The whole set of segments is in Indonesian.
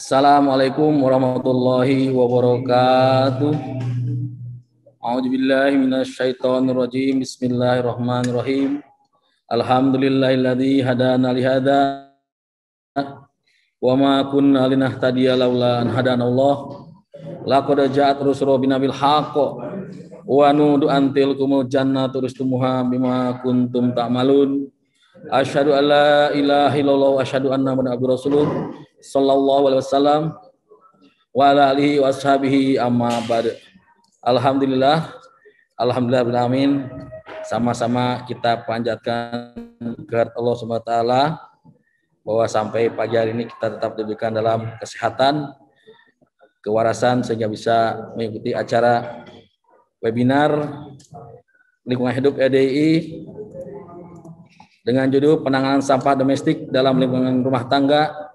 Assalamualaikum warahmatullahi wabarakatuh. A'udzu billahi minasyaitonir rajim. Bismillahirrahmanirrahim. Alhamdulillahilladzi hadana li hadza wa ma kunna linahtadiya laula an hadana Allah. Laqad ja'at rusulu binabil haqq wa nudu antil kumul jannatu rustumuha bima kuntum ta'malun. Asyhadu an la ilaha illallah wa asyhadu anna muhammadar rasulullah sallallahu alaihi wasallam wa ala alihi wa ashabihi amma ba'd. Alhamdulillah, alhamdulillah bin amin. Sama-sama kita panjatkan kehadirat Allah Subhanahu wa taala bahwa sampai pagi hari ini kita tetap diberikan dalam kesehatan, kewarasan sehingga bisa mengikuti acara webinar lingkungan hidup EDI dengan judul penanganan sampah domestik dalam lingkungan rumah tangga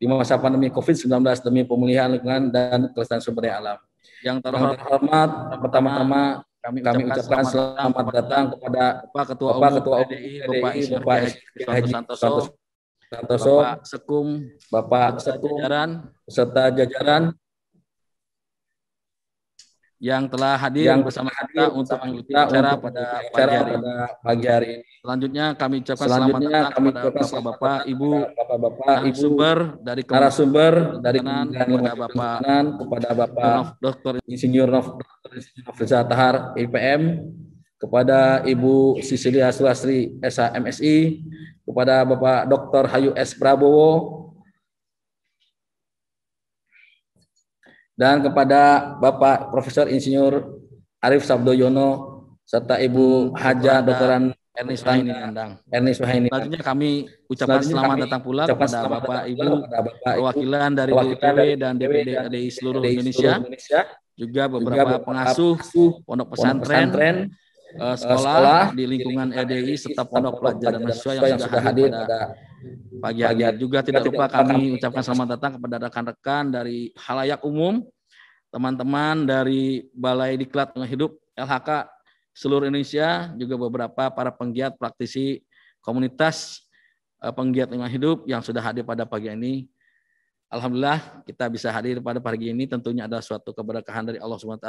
di masa pandemi COVID-19 demi pemulihan lingkungan dan kelestarian sumber daya alam. Yang terhormat, pertama-tama kami, kami ucapkan selamat, selamat datang kepada Bapak Ketua Umum Ketua PDI, Bapak Bapak Haji Santoso, Santoso, Bapak Sekum, Bapak Sekum, jajaran, jajaran, yang telah hadir yang bersama kita untuk mengikuti acara pada pagi hari, pada pagi hari ini. Selanjutnya kami ucapkan selamat datang kepada Bapak-bapak, Ibu, Bapak-bapak, Ibu sumber dari narasumber dari kepada Bapak kepada Bapak Dr. Insinyur Dr. Insinyur Tahar IPM kepada Ibu Sisilia Sulasri SHMSI, kepada Bapak Dr. Hayu S Prabowo dan kepada Bapak Profesor Insinyur Arif Yono serta Ibu Haja Dokteran Haini Wahinandang. Ernest Haini. Selanjutnya kami ucapkan Selanjutnya selamat kami datang pula kepada Bapak, Ibu perwakilan dari DPW dan DPD dari seluruh Indonesia. Indonesia. Juga beberapa juga pengasuh pondok pesantren, pesantren eh, eh, sekolah, sekolah di lingkungan EDI e e serta pondok pelajar dan mahasiswa yang sudah hadir pada Pagi hari juga tidak lupa kami ucapkan selamat datang kepada rekan-rekan dari halayak umum, teman-teman dari Balai Diklat Hidup LHK seluruh Indonesia, juga beberapa para penggiat praktisi komunitas eh, penggiat lingkungan hidup yang sudah hadir pada pagi ini. Alhamdulillah kita bisa hadir pada pagi ini tentunya ada suatu keberkahan dari Allah SWT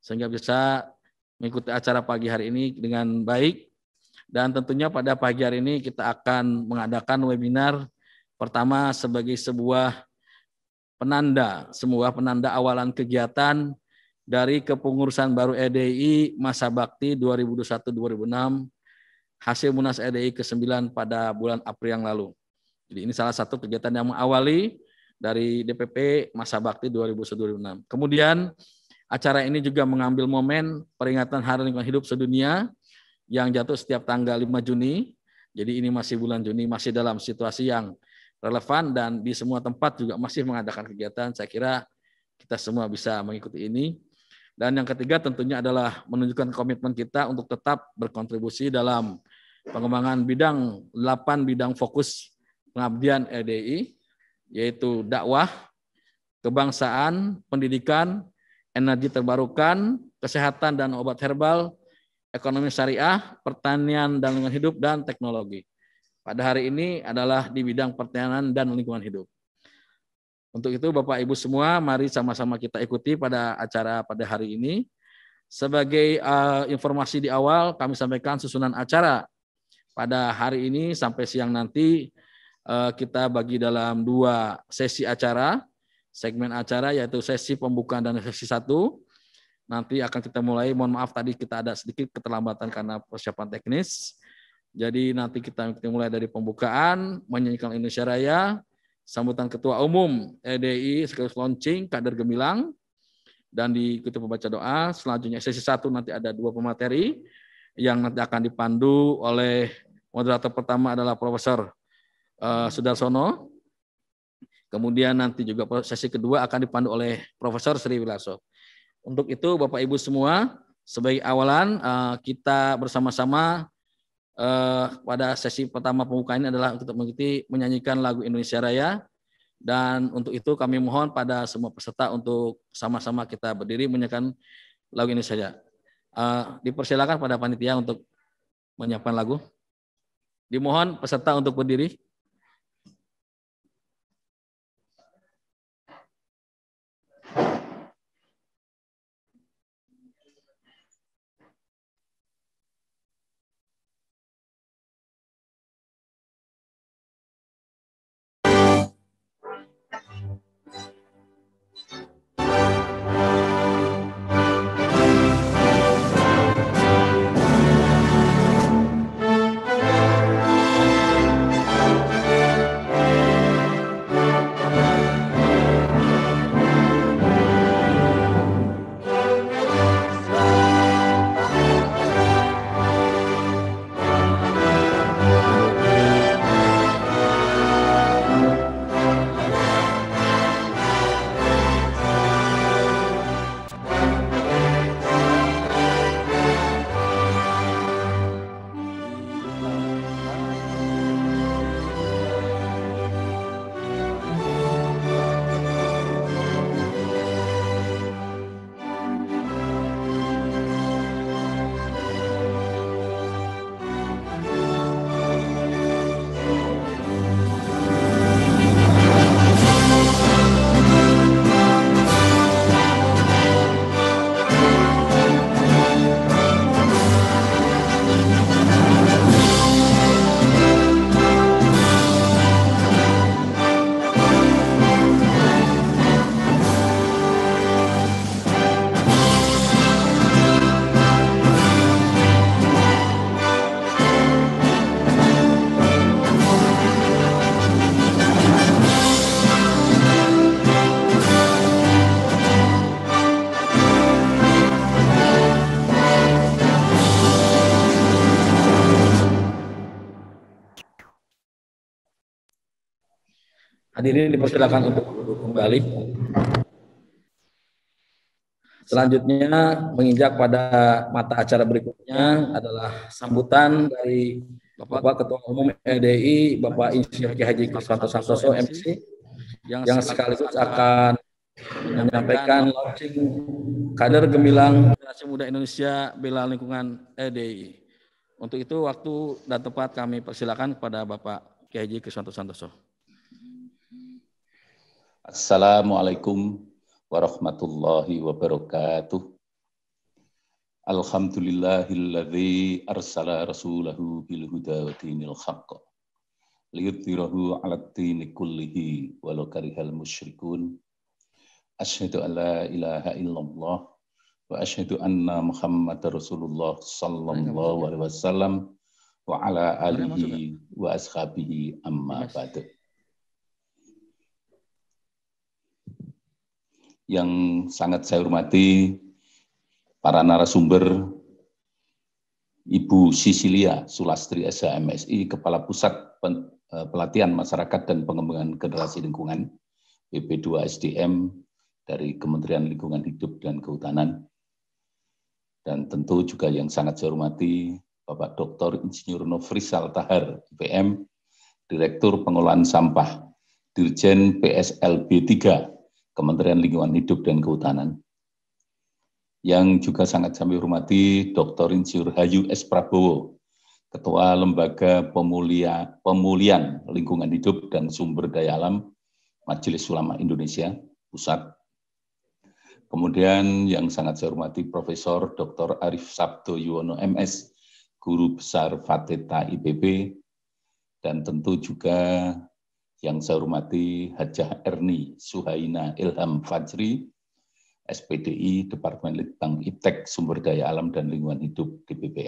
sehingga bisa mengikuti acara pagi hari ini dengan baik dan tentunya pada pagi hari ini kita akan mengadakan webinar pertama sebagai sebuah penanda, sebuah penanda awalan kegiatan dari kepengurusan baru EDI masa bakti 2021-2006 hasil Munas EDI ke-9 pada bulan April yang lalu. Jadi ini salah satu kegiatan yang mengawali dari DPP masa bakti 2001-2006. Kemudian acara ini juga mengambil momen peringatan Hari Lingkungan Hidup Sedunia yang jatuh setiap tanggal 5 Juni. Jadi ini masih bulan Juni, masih dalam situasi yang relevan dan di semua tempat juga masih mengadakan kegiatan. Saya kira kita semua bisa mengikuti ini. Dan yang ketiga tentunya adalah menunjukkan komitmen kita untuk tetap berkontribusi dalam pengembangan bidang 8 bidang fokus pengabdian LDI e yaitu dakwah, kebangsaan, pendidikan, energi terbarukan, kesehatan dan obat herbal, ekonomi syariah, pertanian dan lingkungan hidup, dan teknologi. Pada hari ini adalah di bidang pertanian dan lingkungan hidup. Untuk itu Bapak Ibu semua, mari sama-sama kita ikuti pada acara pada hari ini. Sebagai uh, informasi di awal, kami sampaikan susunan acara pada hari ini sampai siang nanti uh, kita bagi dalam dua sesi acara, segmen acara yaitu sesi pembukaan dan sesi satu Nanti akan kita mulai. Mohon maaf tadi kita ada sedikit keterlambatan karena persiapan teknis. Jadi nanti kita mulai dari pembukaan, menyanyikan Indonesia Raya, sambutan Ketua Umum EDI sekaligus launching kader gemilang dan diikuti pembaca doa. Selanjutnya sesi satu nanti ada dua pemateri yang nanti akan dipandu oleh moderator pertama adalah Profesor uh, Sudarsono. Kemudian nanti juga sesi kedua akan dipandu oleh Profesor Sri Wilaso. Untuk itu Bapak Ibu semua sebagai awalan eh, kita bersama-sama eh, pada sesi pertama pembukaan ini adalah untuk mengikuti menyanyikan lagu Indonesia Raya dan untuk itu kami mohon pada semua peserta untuk sama-sama kita berdiri menyanyikan lagu ini saja. Eh, dipersilakan pada panitia untuk menyiapkan lagu. Dimohon peserta untuk berdiri. Hadirin dipersilakan untuk kembali. Selanjutnya menginjak pada mata acara berikutnya adalah sambutan dari Bapak Ketua Umum LDI e Bapak Insinyur Ki Haji Kriswanto Santoso MC yang, yang sekaligus akan menyampaikan launching kader gemilang generasi muda Indonesia bela lingkungan LDI. E untuk itu waktu dan tempat kami persilakan kepada Bapak Ki Haji Kriswanto Santoso. Assalamualaikum warahmatullahi wabarakatuh. Alhamdulillahilladzi arsala rasulahu bil huda wa dinil haqq. Liyudhirahu 'ala dini kullihi walau karihal musyrikun. Asyhadu an la ilaha illallah wa asyhadu anna Muhammadar Rasulullah sallallahu alaihi wasallam wa ala alihi wa ashabihi amma ba'du. yang sangat saya hormati, para narasumber, Ibu Sisilia Sulastri SHMSI, Kepala Pusat eh, Pelatihan Masyarakat dan Pengembangan Generasi Lingkungan, BP2 SDM dari Kementerian Lingkungan Hidup dan Kehutanan, dan tentu juga yang sangat saya hormati Bapak Dr. Insinyur Nofrisal Tahar, BM, Direktur Pengolahan Sampah, Dirjen PSLB 3 Kementerian Lingkungan Hidup dan Kehutanan. Yang juga sangat kami hormati Dr. Insinyur Hayu S. Prabowo, Ketua Lembaga Pemulia, Pemulihan Lingkungan Hidup dan Sumber Daya Alam Majelis Ulama Indonesia Pusat. Kemudian yang sangat saya hormati Profesor Dr. Arif Sabdo Yuwono MS, Guru Besar Fateta IPB, dan tentu juga yang saya hormati Hajah Erni Suhaina Ilham Fajri, SPDI, Departemen Litbang Iptek Sumber Daya Alam dan Lingkungan Hidup DPP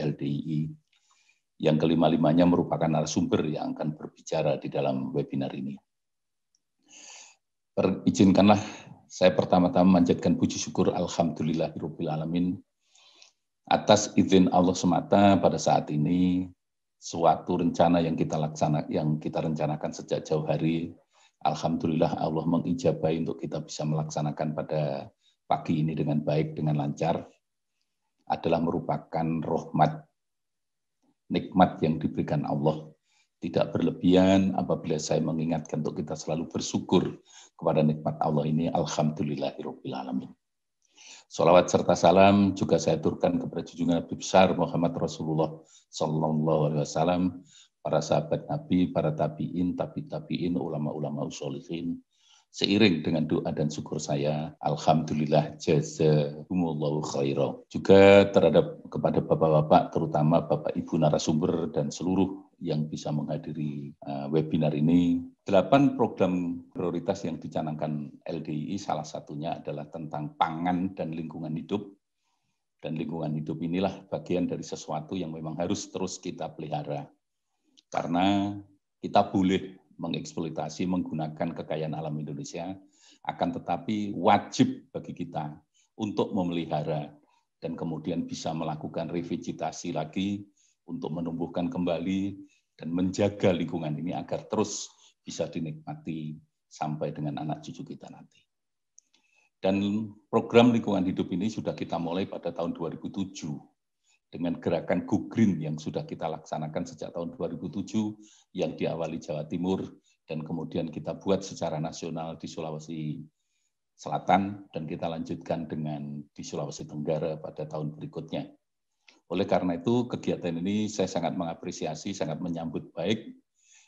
yang kelima-limanya merupakan narasumber yang akan berbicara di dalam webinar ini. Perizinkanlah saya pertama-tama manjatkan puji syukur Alhamdulillahirrahmanirrahim atas izin Allah semata pada saat ini suatu rencana yang kita laksana yang kita rencanakan sejak jauh hari alhamdulillah Allah mengijabai untuk kita bisa melaksanakan pada pagi ini dengan baik dengan lancar adalah merupakan rahmat nikmat yang diberikan Allah tidak berlebihan apabila saya mengingatkan untuk kita selalu bersyukur kepada nikmat Allah ini alhamdulillahirabbil alamin Salawat serta salam juga saya turkan kepada junjungan Nabi besar Muhammad Rasulullah Sallallahu Alaihi Wasallam, para sahabat Nabi, para tabiin, tabi tabiin, ulama-ulama usolihin. Seiring dengan doa dan syukur saya, Alhamdulillah jazakumullahu khairah. Juga terhadap kepada bapak-bapak, terutama bapak ibu narasumber dan seluruh yang bisa menghadiri eh, webinar ini. Delapan program prioritas yang dicanangkan LDI salah satunya adalah tentang pangan dan lingkungan hidup. Dan lingkungan hidup inilah bagian dari sesuatu yang memang harus terus kita pelihara. Karena kita boleh mengeksploitasi menggunakan kekayaan alam Indonesia, akan tetapi wajib bagi kita untuk memelihara dan kemudian bisa melakukan revegetasi lagi untuk menumbuhkan kembali dan menjaga lingkungan ini agar terus bisa dinikmati sampai dengan anak cucu kita nanti. Dan program lingkungan hidup ini sudah kita mulai pada tahun 2007 dengan gerakan Go Green yang sudah kita laksanakan sejak tahun 2007 yang diawali Jawa Timur dan kemudian kita buat secara nasional di Sulawesi Selatan dan kita lanjutkan dengan di Sulawesi Tenggara pada tahun berikutnya. Oleh karena itu, kegiatan ini saya sangat mengapresiasi, sangat menyambut baik,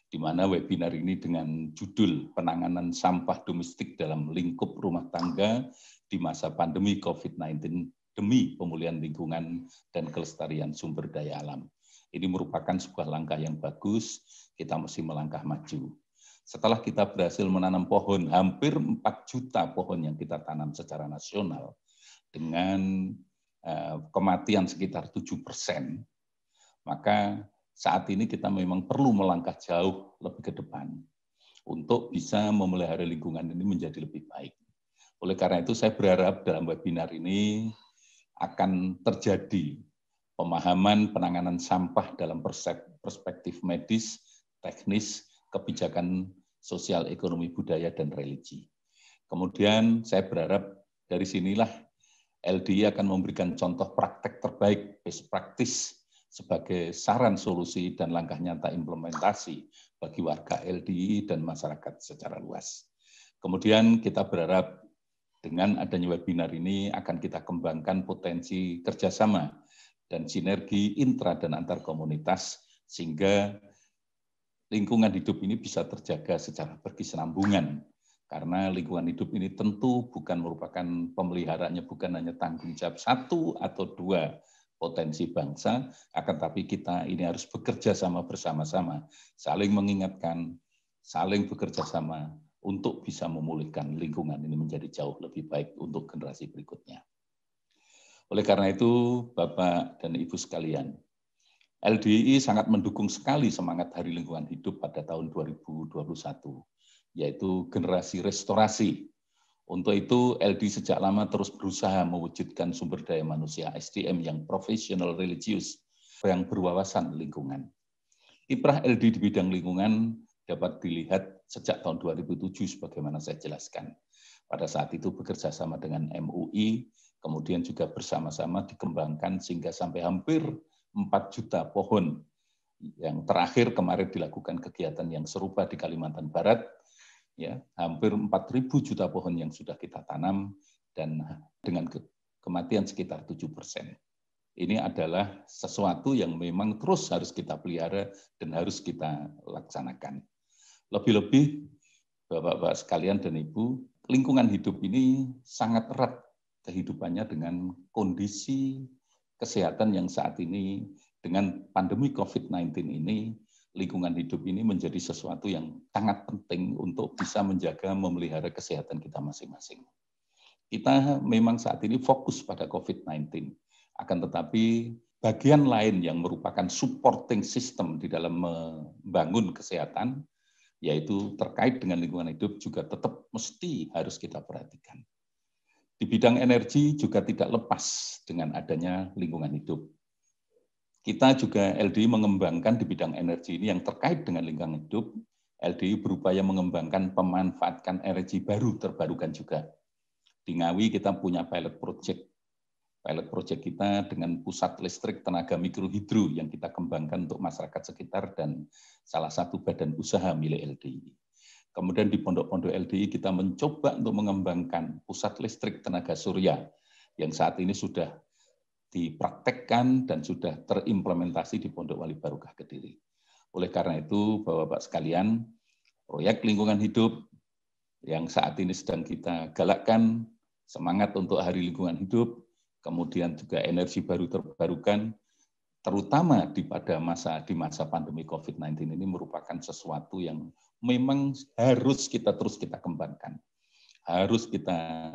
di mana webinar ini dengan judul penanganan sampah domestik dalam lingkup rumah tangga di masa pandemi COVID-19 demi pemulihan lingkungan dan kelestarian sumber daya alam. Ini merupakan sebuah langkah yang bagus, kita mesti melangkah maju. Setelah kita berhasil menanam pohon, hampir 4 juta pohon yang kita tanam secara nasional, dengan Eh, kematian sekitar 7 persen, maka saat ini kita memang perlu melangkah jauh lebih ke depan untuk bisa memelihara lingkungan ini menjadi lebih baik. Oleh karena itu saya berharap dalam webinar ini akan terjadi pemahaman penanganan sampah dalam perspektif medis, teknis, kebijakan sosial, ekonomi, budaya, dan religi. Kemudian saya berharap dari sinilah LDI akan memberikan contoh praktek terbaik, best practice, sebagai saran solusi dan langkah nyata implementasi bagi warga LDI dan masyarakat secara luas. Kemudian kita berharap dengan adanya webinar ini akan kita kembangkan potensi kerjasama dan sinergi intra dan antar komunitas sehingga lingkungan hidup ini bisa terjaga secara berkesinambungan karena lingkungan hidup ini tentu bukan merupakan pemeliharaannya bukan hanya tanggung jawab satu atau dua potensi bangsa, akan tapi kita ini harus bekerja sama bersama-sama, saling mengingatkan, saling bekerja sama untuk bisa memulihkan lingkungan ini menjadi jauh lebih baik untuk generasi berikutnya. Oleh karena itu, Bapak dan Ibu sekalian, LDI sangat mendukung sekali semangat Hari Lingkungan Hidup pada tahun 2021 yaitu generasi restorasi. Untuk itu, LD sejak lama terus berusaha mewujudkan sumber daya manusia SDM yang profesional religius, yang berwawasan lingkungan. Kiprah LD di bidang lingkungan dapat dilihat sejak tahun 2007 sebagaimana saya jelaskan. Pada saat itu bekerja sama dengan MUI, kemudian juga bersama-sama dikembangkan sehingga sampai hampir 4 juta pohon. Yang terakhir kemarin dilakukan kegiatan yang serupa di Kalimantan Barat ya hampir 4.000 juta pohon yang sudah kita tanam dan dengan kematian sekitar tujuh persen. Ini adalah sesuatu yang memang terus harus kita pelihara dan harus kita laksanakan. Lebih-lebih, Bapak-Bapak sekalian dan Ibu, lingkungan hidup ini sangat erat kehidupannya dengan kondisi kesehatan yang saat ini dengan pandemi COVID-19 ini lingkungan hidup ini menjadi sesuatu yang sangat penting untuk bisa menjaga memelihara kesehatan kita masing-masing. Kita memang saat ini fokus pada COVID-19. Akan tetapi bagian lain yang merupakan supporting system di dalam membangun kesehatan, yaitu terkait dengan lingkungan hidup juga tetap mesti harus kita perhatikan. Di bidang energi juga tidak lepas dengan adanya lingkungan hidup kita juga LDI mengembangkan di bidang energi ini yang terkait dengan lingkungan hidup. LDI berupaya mengembangkan pemanfaatkan energi baru terbarukan juga. Di Ngawi kita punya pilot project. Pilot project kita dengan pusat listrik tenaga mikrohidro yang kita kembangkan untuk masyarakat sekitar dan salah satu badan usaha milik LDI. Kemudian di pondok-pondok LDI kita mencoba untuk mengembangkan pusat listrik tenaga surya yang saat ini sudah dipraktekkan dan sudah terimplementasi di Pondok Wali Barukah Kediri. Oleh karena itu, Bapak-Bapak sekalian, proyek lingkungan hidup yang saat ini sedang kita galakkan, semangat untuk Hari Lingkungan Hidup, kemudian juga energi baru terbarukan, terutama di pada masa di masa pandemi COVID-19 ini merupakan sesuatu yang memang harus kita terus kita kembangkan. Harus kita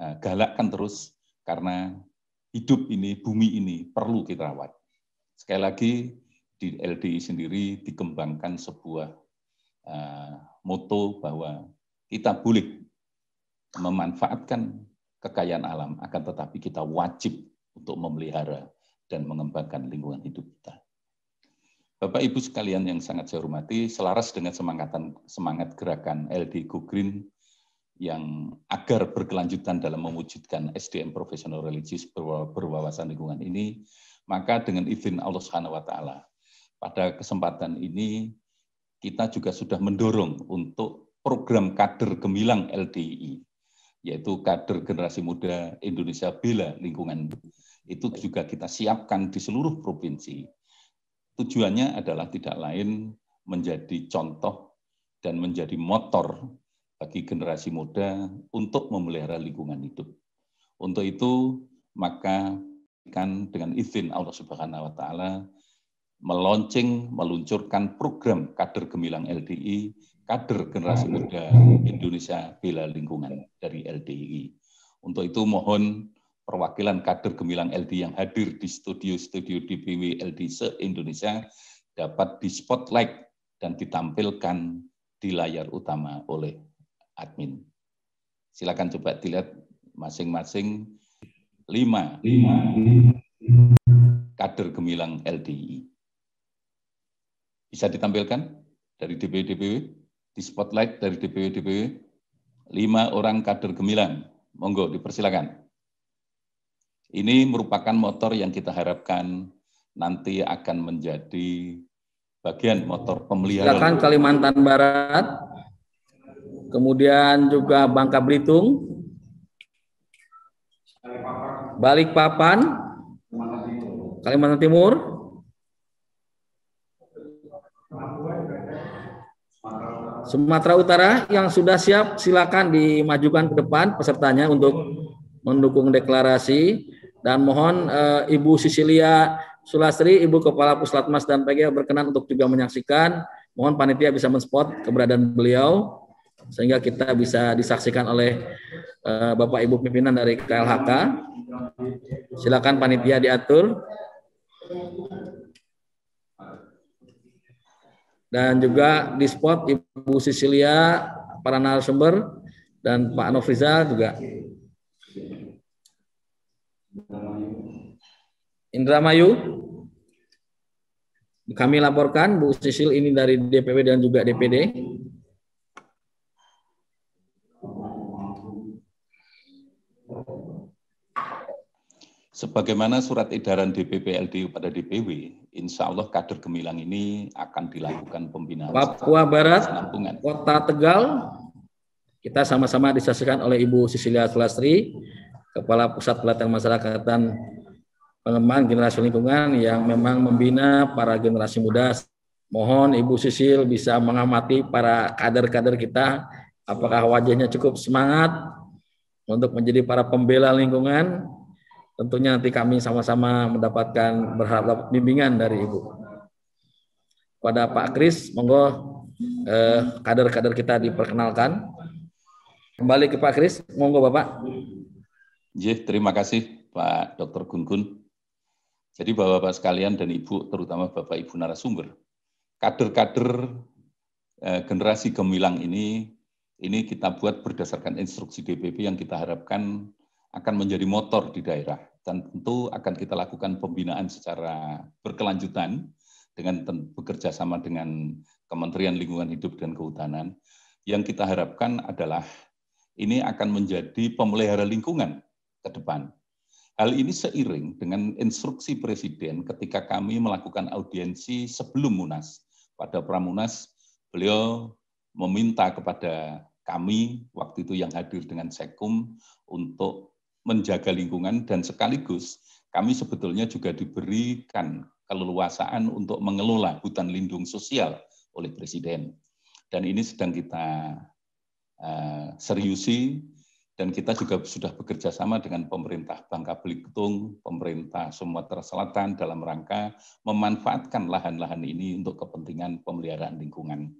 eh, galakkan terus karena hidup ini, bumi ini perlu kita rawat. Sekali lagi di LDI sendiri dikembangkan sebuah uh, moto bahwa kita boleh memanfaatkan kekayaan alam, akan tetapi kita wajib untuk memelihara dan mengembangkan lingkungan hidup kita. Bapak Ibu sekalian yang sangat saya hormati, selaras dengan semangatan, semangat gerakan LD Go Green yang agar berkelanjutan dalam mewujudkan SDM profesional religius berwawasan lingkungan ini, maka dengan izin Allah Subhanahu wa taala. Pada kesempatan ini kita juga sudah mendorong untuk program kader gemilang LDI yaitu kader generasi muda Indonesia bela lingkungan. Itu juga kita siapkan di seluruh provinsi. Tujuannya adalah tidak lain menjadi contoh dan menjadi motor bagi generasi muda untuk memelihara lingkungan hidup. Untuk itu, maka kan dengan izin Allah Subhanahu wa taala meluncing, meluncurkan program kader gemilang LDI, kader generasi muda Indonesia bela lingkungan dari LDI. Untuk itu mohon perwakilan kader gemilang LDI yang hadir di studio-studio DPW LDI se-Indonesia dapat di spotlight dan ditampilkan di layar utama oleh admin. Silakan coba dilihat masing-masing lima, lima kader gemilang LDI. Bisa ditampilkan dari DPW-DPW, di spotlight dari DPW-DPW, lima orang kader gemilang. Monggo, dipersilakan. Ini merupakan motor yang kita harapkan nanti akan menjadi bagian motor pemeliharaan. Silakan Kalimantan Barat kemudian juga Bangka Belitung, Balikpapan, Kalimantan Timur, Sumatera Utara yang sudah siap silakan dimajukan ke depan pesertanya untuk mendukung deklarasi dan mohon e, Ibu Sisilia Sulastri, Ibu Kepala Puslatmas dan PGA berkenan untuk juga menyaksikan. Mohon panitia bisa menspot keberadaan beliau sehingga kita bisa disaksikan oleh uh, Bapak Ibu pimpinan dari KLHK. Silakan panitia diatur. Dan juga di spot Ibu Sisilia, para narasumber dan Pak Nofrizal juga. Indramayu, kami laporkan Bu Sisil ini dari DPW dan juga DPD. Sebagaimana surat edaran DPP LDU pada DPW, insya Allah kader Gemilang ini akan dilakukan pembinaan Papua Barat, penampungan. Kota Tegal, kita sama-sama disaksikan oleh Ibu Sisilia Sulastri, Kepala Pusat Pelatihan Masyarakatan Pengembangan Generasi Lingkungan yang memang membina para generasi muda. Mohon Ibu Sisil bisa mengamati para kader-kader kita, apakah wajahnya cukup semangat untuk menjadi para pembela lingkungan, Tentunya nanti kami sama-sama mendapatkan berharap bimbingan dari Ibu. Pada Pak Kris, monggo eh, kader-kader kita diperkenalkan. Kembali ke Pak Kris, monggo Bapak. Jih, iya, terima kasih Pak Dr. Gun. Jadi Bapak-Bapak sekalian dan Ibu, terutama Bapak Ibu narasumber, kader-kader eh, generasi gemilang ini ini kita buat berdasarkan instruksi DPP yang kita harapkan akan menjadi motor di daerah. Dan tentu akan kita lakukan pembinaan secara berkelanjutan dengan bekerja sama dengan Kementerian Lingkungan Hidup dan Kehutanan. Yang kita harapkan adalah ini akan menjadi pemelihara lingkungan ke depan. Hal ini seiring dengan instruksi Presiden ketika kami melakukan audiensi sebelum Munas. Pada Pramunas, beliau meminta kepada kami waktu itu yang hadir dengan Sekum untuk menjaga lingkungan dan sekaligus kami sebetulnya juga diberikan keleluasaan untuk mengelola hutan lindung sosial oleh Presiden. Dan ini sedang kita uh, seriusi dan kita juga sudah bekerja sama dengan pemerintah Bangka Belitung, pemerintah Sumatera Selatan dalam rangka memanfaatkan lahan-lahan ini untuk kepentingan pemeliharaan lingkungan.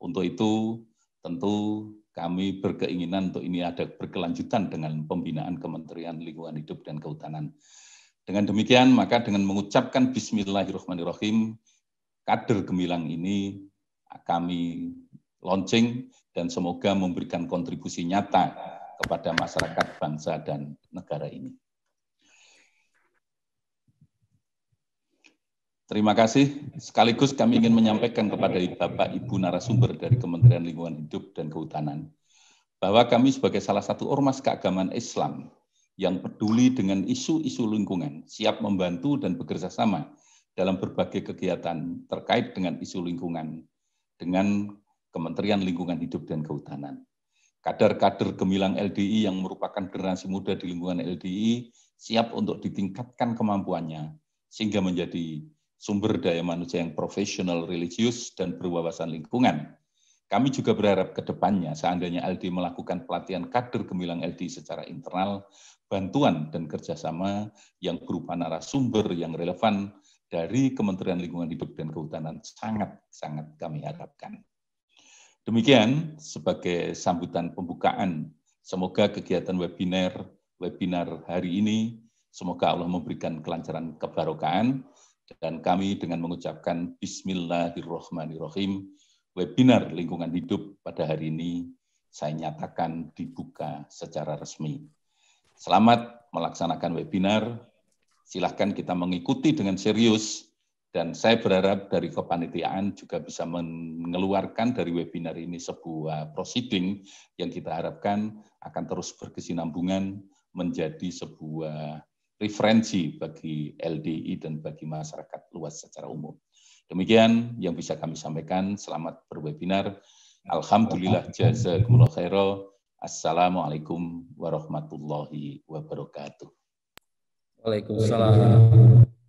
Untuk itu tentu kami berkeinginan untuk ini ada berkelanjutan dengan pembinaan Kementerian Lingkungan Hidup dan Kehutanan. Dengan demikian, maka dengan mengucapkan Bismillahirrahmanirrahim, kader gemilang ini kami launching dan semoga memberikan kontribusi nyata kepada masyarakat, bangsa, dan negara ini. Terima kasih. Sekaligus kami ingin menyampaikan kepada Bapak Ibu narasumber dari Kementerian Lingkungan Hidup dan Kehutanan bahwa kami sebagai salah satu ormas keagamaan Islam yang peduli dengan isu-isu lingkungan, siap membantu dan bekerja sama dalam berbagai kegiatan terkait dengan isu lingkungan dengan Kementerian Lingkungan Hidup dan Kehutanan. Kader-kader gemilang LDI yang merupakan generasi muda di lingkungan LDI siap untuk ditingkatkan kemampuannya sehingga menjadi sumber daya manusia yang profesional, religius, dan berwawasan lingkungan. Kami juga berharap ke depannya, seandainya LD melakukan pelatihan kader gemilang LD secara internal, bantuan dan kerjasama yang berupa narasumber yang relevan dari Kementerian Lingkungan Hidup dan Kehutanan sangat-sangat kami harapkan. Demikian sebagai sambutan pembukaan. Semoga kegiatan webinar webinar hari ini semoga Allah memberikan kelancaran kebarokaan dan kami dengan mengucapkan Bismillahirrohmanirrohim, webinar lingkungan hidup pada hari ini saya nyatakan dibuka secara resmi. Selamat melaksanakan webinar. Silahkan kita mengikuti dengan serius dan saya berharap dari kepanitiaan juga bisa mengeluarkan dari webinar ini sebuah proceeding yang kita harapkan akan terus berkesinambungan menjadi sebuah referensi bagi LDI dan bagi masyarakat luas secara umum. Demikian yang bisa kami sampaikan. Selamat berwebinar. Alhamdulillah jazakumullah khairan. Assalamualaikum warahmatullahi wabarakatuh. Waalaikumsalam.